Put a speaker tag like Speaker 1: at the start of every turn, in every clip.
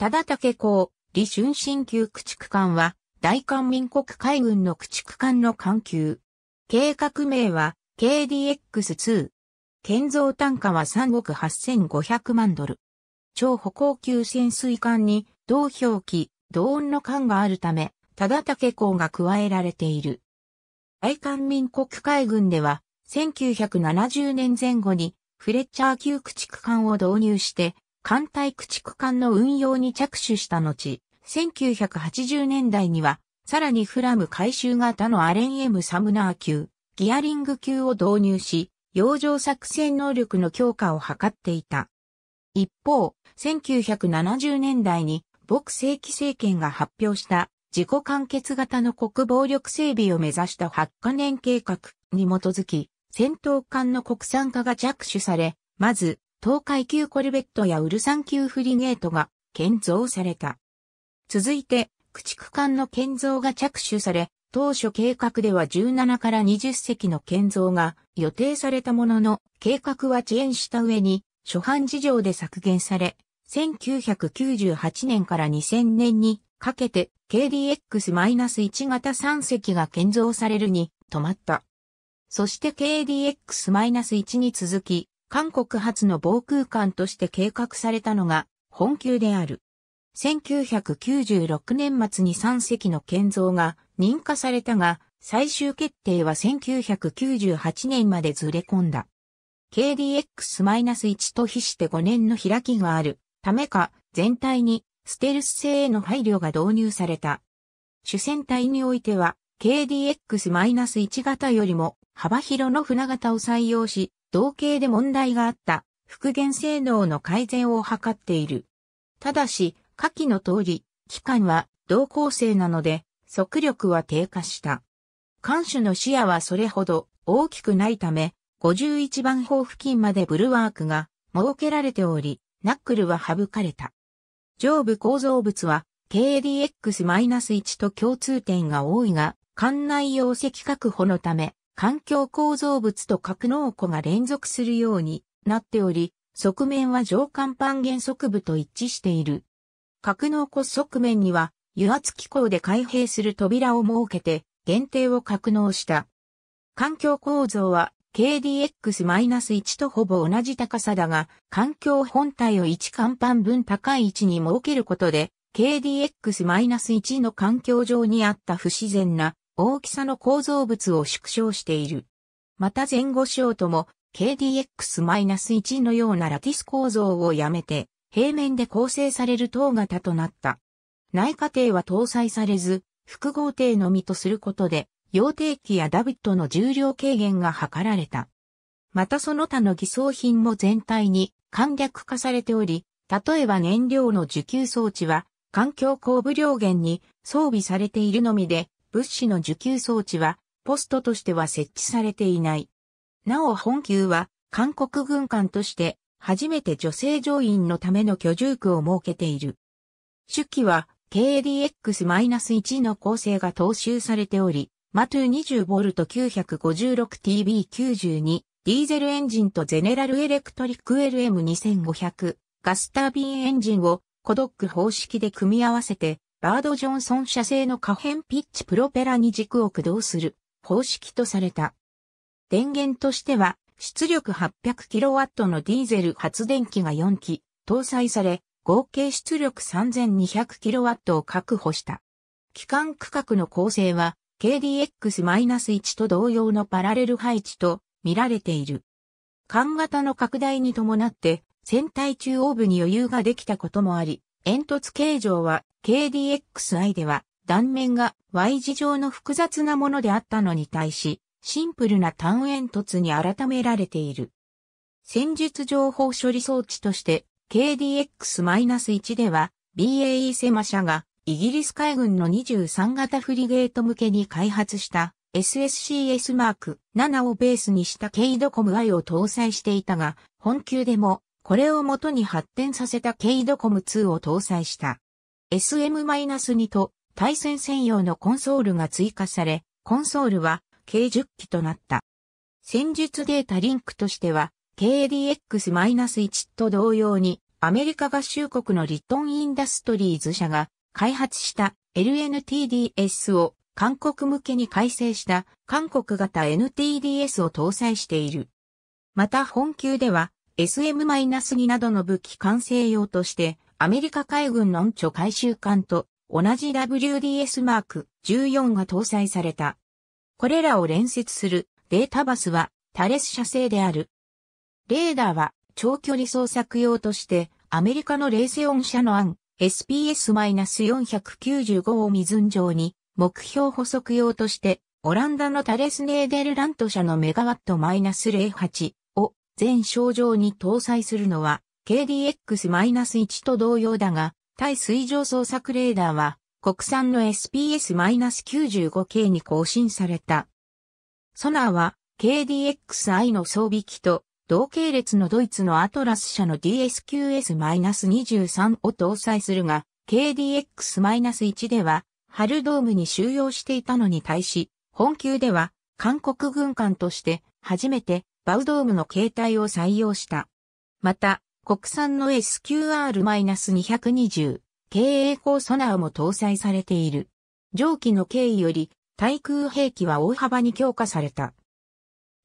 Speaker 1: 忠武港、李春新旧駆逐艦は、大韓民国海軍の駆逐艦の艦級。計画名は、KDX2。建造単価は3億8500万ドル。超歩行級潜水艦に、同表記、同音の艦があるため、忠武港が加えられている。大韓民国海軍では、1970年前後に、フレッチャー級駆逐艦を導入して、艦隊駆逐艦の運用に着手した後、1980年代には、さらにフラム回収型のアレンエム・サムナー級、ギアリング級を導入し、洋上作戦能力の強化を図っていた。一方、1970年代に、僕。正規政権が発表した自己完結型の国防力整備を目指した8カ年計画に基づき、戦闘艦の国産化が着手され、まず、東海級コルベットやウルサン級フリゲートが建造された。続いて、駆逐艦の建造が着手され、当初計画では17から20隻の建造が予定されたものの、計画は遅延した上に、初版事情で削減され、1998年から2000年にかけて KDX-1 型3隻が建造されるに止まった。そして KDX-1 に続き韓国初の防空艦として計画されたのが本級である。1996年末に3隻の建造が認可されたが、最終決定は1998年までずれ込んだ。KDX-1 と比して5年の開きがあるためか、全体にステルス性への配慮が導入された。主戦隊においては、KDX-1 型よりも幅広の船型を採用し、同型で問題があった復元性能の改善を図っている。ただし、下記の通り、機関は同構成なので、速力は低下した。艦首の視野はそれほど大きくないため、51番砲付近までブルワークが設けられており、ナックルは省かれた。上部構造物は KDX-1 と共通点が多いが、艦内容積確保のため、環境構造物と格納庫が連続するようになっており、側面は上甲板原則部と一致している。格納庫側面には油圧機構で開閉する扉を設けて限定を格納した。環境構造は KDX-1 とほぼ同じ高さだが、環境本体を1甲板分高い位置に設けることで、KDX-1 の環境上にあった不自然な大きさの構造物を縮小している。また前後章とも KDX-1 のようなラティス構造をやめて、平面で構成される塔型となった。内過程は搭載されず、複合体のみとすることで、用定機やダビットの重量軽減が図られた。またその他の偽装品も全体に簡略化されており、例えば燃料の受給装置は環境後部両源に装備されているのみで、物資の受給装置は、ポストとしては設置されていない。なお本級は、韓国軍艦として、初めて女性乗員のための居住区を設けている。主機は、KDX-1 の構成が踏襲されており、マトゥ 20V956TB92、ディーゼルエンジンとゼネラルエレクトリック LM2500、ガスタービンエンジンをコドック方式で組み合わせてバード・ジョンソン社製の可変ピッチプロペラに軸を駆動する方式とされた。電源としては、出力 800kW のディーゼル発電機が4機搭載され、合計出力 3200kW を確保した。機関区画の構成は KDX-1 と同様のパラレル配置と見られている。管型の拡大に伴って船体中央部に余裕ができたこともあり、煙突形状は KDXI では断面が Y 字状の複雑なものであったのに対し、シンプルな単煙突に改められている。戦術情報処理装置として KDX-1 では BAE セマ社がイギリス海軍の23型フリゲート向けに開発した SSCS マーク7をベースにした KDCOM-I を搭載していたが、本級でもこれを元に発展させた K ドコム2を搭載した。SM-2 と対戦専用のコンソールが追加され、コンソールは計10機となった。戦術データリンクとしては、KDX-1 と同様に、アメリカ合衆国のリットンインダストリーズ社が開発した LNTDS を韓国向けに改正した韓国型 NTDS を搭載している。また本級では SM-2 などの武器完成用として、アメリカ海軍の音著回収艦と同じ WDS マーク14が搭載された。これらを連接するデータバスはタレス射製である。レーダーは長距離捜索用としてアメリカのレーセオン社の案 SPS-495 を水ん上に目標補足用としてオランダのタレスネーデルラント社のメガワット -08 全症状に搭載するのは KDX-1 と同様だが、対水上捜索レーダーは国産の SPS-95 系に更新された。ソナーは KDXI の装備機と同系列のドイツのアトラス社の DSQS-23 を搭載するが、KDX-1 ではハルドームに収容していたのに対し、本級では韓国軍艦として初めてバウドームの形態を採用した。また、国産の SQR-220 経営高ソナーも搭載されている。上記の経緯より、対空兵器は大幅に強化された。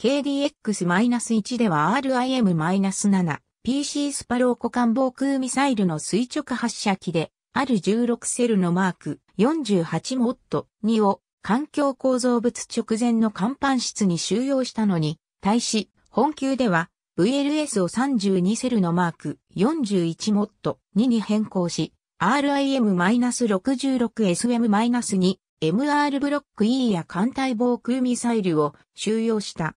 Speaker 1: KDX-1 では RIM-7、PC スパロー股間防空ミサイルの垂直発射機で、ある16セルのマーク48モット2を環境構造物直前の甲板室に収容したのに、対し、本級では、VLS を32セルのマーク41モット2に変更し、RIM-66SM-2 MR ブロック E や艦隊防空ミサイルを収容した。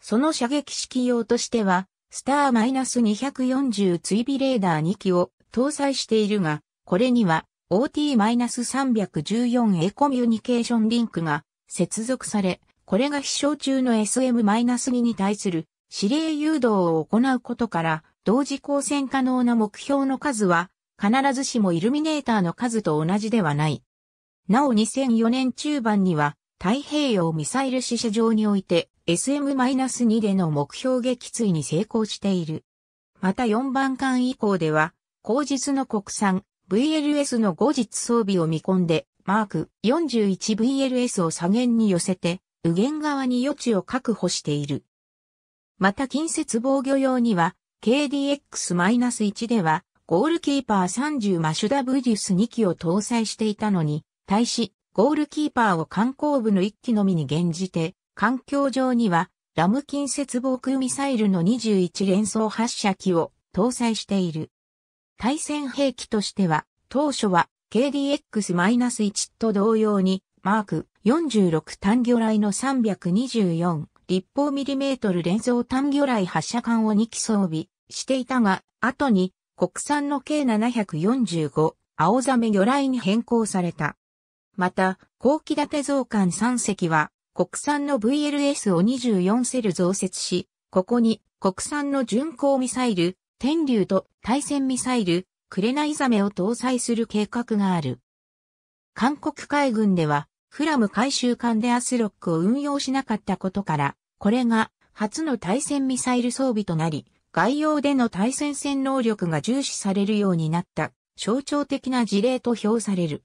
Speaker 1: その射撃式用としては、スター -240 追尾レーダー2機を搭載しているが、これには OT-314A コミュニケーションリンクが接続され、これが飛翔中の SM-2 に対する指令誘導を行うことから、同時光線可能な目標の数は、必ずしもイルミネーターの数と同じではない。なお2004年中盤には、太平洋ミサイル試射場において SM-2 での目標撃墜に成功している。また4番艦以降では、後日の国産 VLS の後日装備を見込んで、マーク 41VLS を左舷に寄せて、右舷側に余地を確保している。また近接防御用には、KDX-1 では、ゴールキーパー30マシュダブデュス2機を搭載していたのに、対し、ゴールキーパーを観光部の1機のみに現じて、環境上には、ラム近接防空ミサイルの21連装発射機を搭載している。対戦兵器としては、当初は KDX-1 と同様にマーク46単魚雷の324立方ミリメートル連装単魚雷発射管を2機装備していたが、後に国産の K745 青ザメ魚雷に変更された。また、後期建て増艦3隻は国産の VLS を24セル増設し、ここに国産の巡航ミサイル、天竜と対戦ミサイル、クレナイザメを搭載する計画がある。韓国海軍ではフラム回収艦でアスロックを運用しなかったことから、これが初の対戦ミサイル装備となり、外洋での対戦戦能力が重視されるようになった象徴的な事例と評される。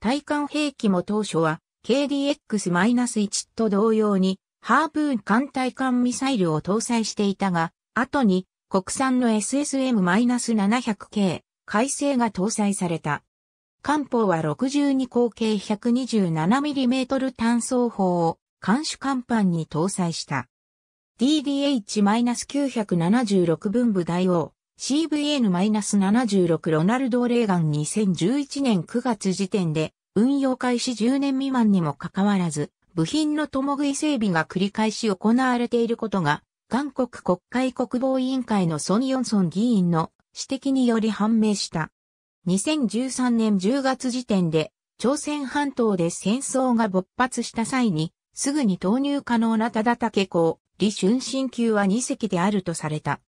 Speaker 1: 対艦兵器も当初は KDX-1 と同様にハーブーン艦対艦ミサイルを搭載していたが、後に国産の SSM-700 系改正が搭載された。艦砲は62口径 127mm 単装砲を艦首艦板に搭載した。DDH-976 分部大王 CVN-76 ロナルド・レーガン2011年9月時点で運用開始10年未満にもかかわらず部品の共食い整備が繰り返し行われていることが韓国国会国防委員会のソン・ヨンソン議員の指摘により判明した。2013年10月時点で、朝鮮半島で戦争が勃発した際に、すぐに投入可能な忠武公、李春新級は2隻であるとされた。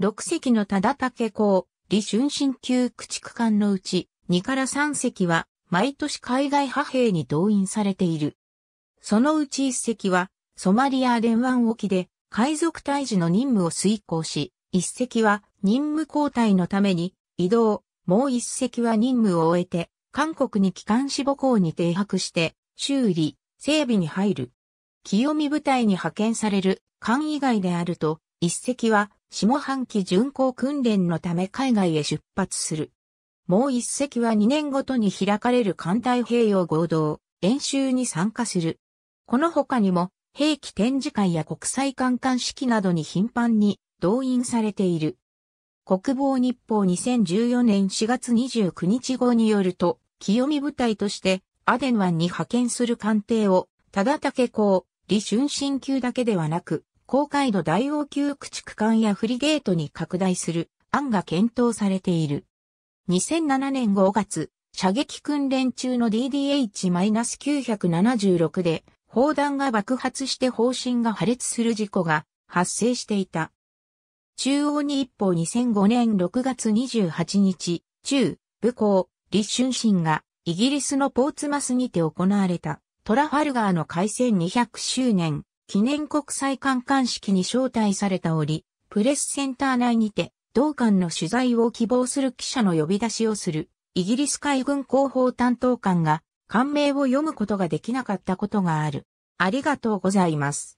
Speaker 1: 6隻の忠武公、李春新級駆逐艦のうち、2から3隻は、毎年海外派兵に動員されている。そのうち1隻は、ソマリア連湾沖で、海賊退治の任務を遂行し、1隻は任務交代のために、移動、もう一隻は任務を終えて、韓国に機関し、母港に停泊して、修理、整備に入る。清見部隊に派遣される艦以外であると、一隻は下半期巡航訓練のため海外へ出発する。もう一隻は2年ごとに開かれる艦隊平洋合同演習に参加する。この他にも兵器展示会や国際観艦式などに頻繁に動員されている。国防日報2014年4月29日号によると、清見部隊としてアデン湾に派遣する艦艇を、忠武港、李春新級だけではなく、高海度大王級駆逐艦やフリゲートに拡大する案が検討されている。2007年5月、射撃訓練中の DDH-976 で、砲弾が爆発して砲身が破裂する事故が発生していた。中央日報2005年6月28日、中、武功、立春神が、イギリスのポーツマスにて行われた、トラファルガーの開戦200周年、記念国際観艦式に招待された折、プレスセンター内にて、同館の取材を希望する記者の呼び出しをする、イギリス海軍広報担当官が、官名を読むことができなかったことがある。ありがとうございます。